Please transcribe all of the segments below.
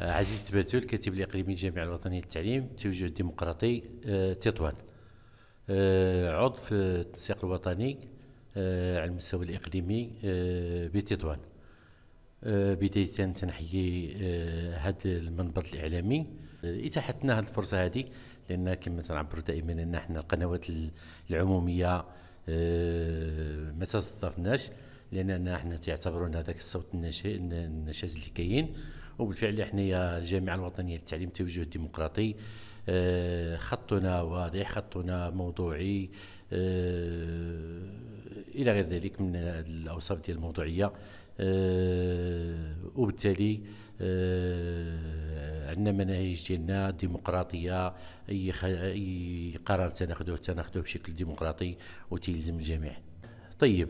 آه، عزيز تباتول كاتب الاقليمي الجامعه الوطنيه للتعليم التوجه الديمقراطي آه، تطوان آه، عضو في التنسيق الوطني على المستوى الاقليمي بتطوان بدايه تنحيي هذا المنبر الاعلامي اتاحت لنا هذه الفرصه هذه لان كما تنعبروا دائما ان احنا القنوات العموميه ما تستضفناش لاننا احنا تعتبرون هذاك الصوت النشاز اللي كاين وبالفعل احنا الجامعه الوطنيه للتعليم التوجه الديمقراطي آه، خطنا واضح خطنا موضوعي آه، الى غير ذلك من الاوصاف ديال الموضوعيه آه، وبالتالي عندنا مناهج ديالنا ديمقراطيه اي خ... اي قرار تناخذوه تناخذوه بشكل ديمقراطي وتيلزم الجميع طيب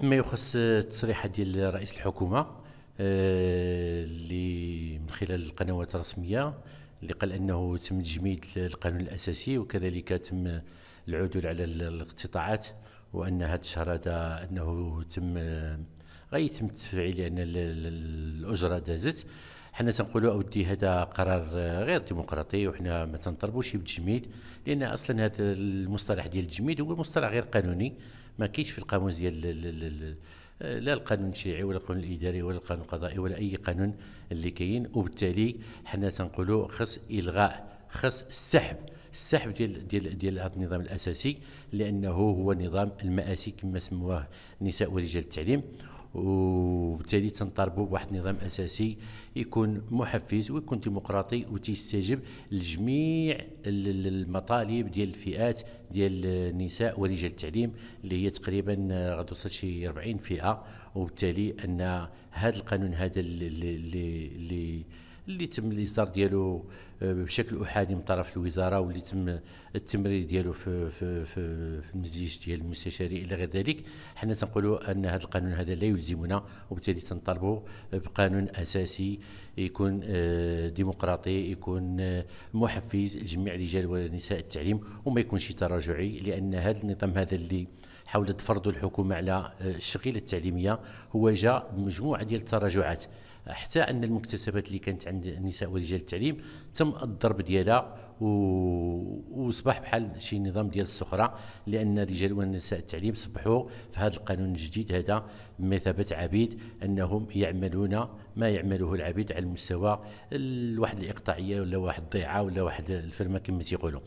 فيما يخص التصريحات ديال رئيس الحكومه آه، اللي من خلال القنوات الرسميه اللي قال انه تم تجميد القانون الاساسي وكذلك تم العدول على الاقتطاعات وان هذا الشهر هذا انه تم آه، غيتم التفعيل لان الاجره دازت حنا تنقولوا اودي هذا قرار غير ديمقراطي وحنا ما تنطلبوش بالتجميد لان اصلا هذا المصطلح ديال التجميد هو مصطلح غير قانوني ما كاينش في القاموس ديال آه، لا القانون الشرعي ولا القانون الاداري ولا القانون القضائي ولا اي قانون اللي كاين وبالتالي حنا تنقولوا خص الغاء خص السحب السحب ديال ديال ديال هذا النظام الاساسي لانه هو نظام المآسي كما سموه نساء ورجال التعليم وبالتالي تنطالبوا بواحد النظام اساسي يكون محفز ويكون ديمقراطي وتيستجب لجميع المطالب ديال الفئات ديال النساء ورجال التعليم اللي هي تقريبا غتوصل شي 40 فئه وبالتالي ان هذا القانون هذا اللي, اللي اللي تم الاصدار ديالو آه، بشكل احادي من طرف الوزاره واللي تم التمرير ديالو في في في, في المزيج ديال المستشاري الى غير ذلك حنا تنقولوا ان هذا القانون هذا لا يلزمنا وبالتالي تنطالبوا بقانون اساسي يكون آه، ديمقراطي يكون آه، محفز لجميع رجال ونساء التعليم وما يكونش تراجعي لان هذا النظام هذا اللي حول تفرض الحكومه على آه، الشقيلة التعليميه هو جاء بمجموعه ديال التراجعات حتى ان المكتسبات اللي كانت عند النساء ورجال التعليم تم الضرب ديالها و... وصبح بحال شي نظام ديال السخره لان الرجال والنساء التعليم صبحوا في هذا القانون الجديد هذا بمثابه عبيد انهم يعملون ما يعمله العبيد على المستوى الواحد الاقطاعيه ولا واحد الضيعه ولا واحد الفرمه كما تيقولوا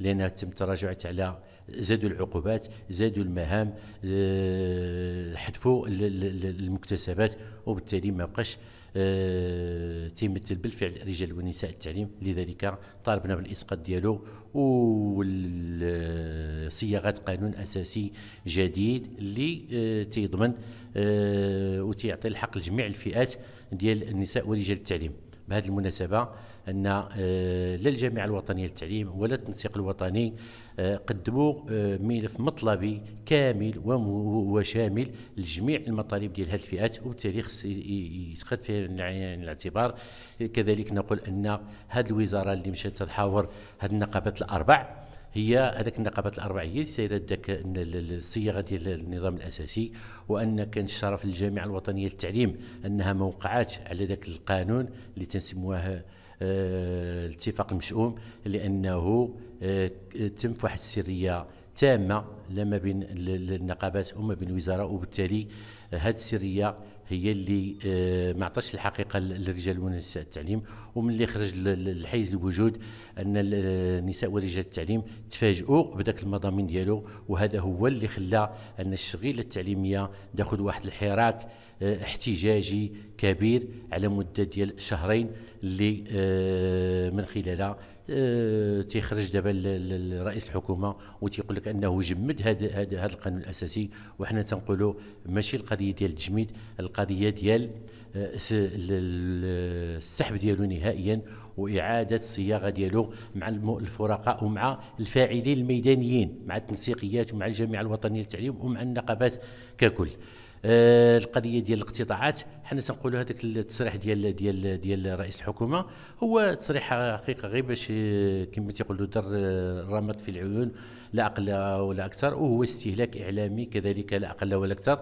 لأنها تم تراجعت على زادوا العقوبات زادوا المهام آه، حذفوا المكتسبات وبالتالي ما بقاش آه، تيمثل بالفعل رجال ونساء التعليم لذلك طالبنا بالاسقاط ديالو وصياغه قانون اساسي جديد اللي آه، تيضمن وتيعطي الحق لجميع الفئات ديال النساء ورجال التعليم بهذه المناسبة أن آه، لا الجامعة الوطنية للتعليم ولا التنسيق الوطني آه، قدموا آه، ملف مطلبي كامل وشامل لجميع المطالب ديال هذه الفئات وبالتالي خص يتخذ في العين الاعتبار كذلك نقول أن هذه الوزارة اللي مشات تتحاور هذه النقابات الأربع هي هذاك النقابات الاربعيه هي اللي سيرت ذاك الصياغه ديال النظام الاساسي وان كان الشرف للجامعه الوطنيه للتعليم انها ما وقعاتش على ذاك القانون اللي تنسموه آه، الاتفاق المشؤوم لانه آه، تم في واحد السريه تامه لا ما بين النقابات وما بين الوزاره وبالتالي هذه آه، السريه هي اللي آه، ما عطاش الحقيقه للرجال ونساء التعليم ومن اللي خرج الحيز الوجود ان النساء آه، ورجال التعليم تفاجئوا بذاك المضامين ديالو وهذا هو اللي خلى ان الشغيله التعليميه تاخذ واحد الحراك آه، احتجاجي كبير على مده ديال شهرين اللي من خلالها آه، تيخرج دابا رئيس الحكومه وتيقول لك انه جمد هذا هذا القانون الاساسي وحنا تنقولوا ماشي القضيه ديال التجميد القضيه ديال آه، السحب ديالو نهائيا واعاده الصياغه ديالو مع الفرقاء ومع الفاعلين الميدانيين مع التنسيقيات ومع الجامعه الوطنيه للتعليم ومع النقابات ككل آه، القضيه ديال الاقتطاعات حنا تنقولوا هذاك التصريح ديال ديال ديال رئيس الحكومه هو تصريح حقيقه غير باش آه، كما تيقولوا در الرمط آه، في العيون لا اقل ولا اكثر وهو استهلاك اعلامي كذلك لا اقل ولا اكثر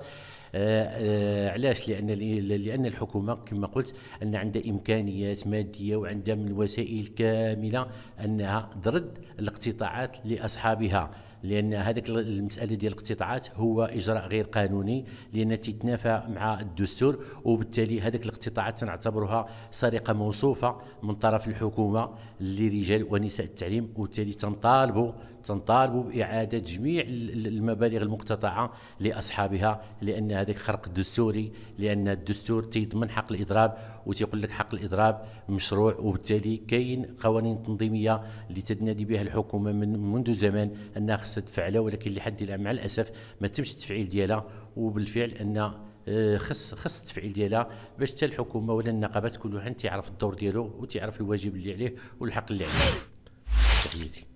علاش لان لان الحكومه كما قلت ان عندها امكانيات ماديه وعندها من الوسائل كامله انها ترد الاقتطاعات لاصحابها لان هذيك المساله ديال الاقتطاعات هو اجراء غير قانوني لان تتنافى مع الدستور وبالتالي هذيك الاقتطاعات تنعتبرها سرقه موصوفه من طرف الحكومه لرجال ونساء التعليم وبالتالي تنطالبوا تنطالبوا باعاده جميع المبالغ المقتطعه لاصحابها لان هذاك خرق دستوري لان الدستور تيضمن حق الاضراب وتيقول لك حق الاضراب مشروع وبالتالي كاين قوانين تنظيميه اللي تتنادي بها الحكومه من منذ زمان انها خاصها تفعلها ولكن لحد الان مع الاسف ما تمش التفعيل ديالها وبالفعل ان آه، خص خص التفعيل ديالها باش حتى الحكومه ولا النقابات كل واحد تيعرف الدور ديالو وتيعرف الواجب اللي عليه والحق اللي عليه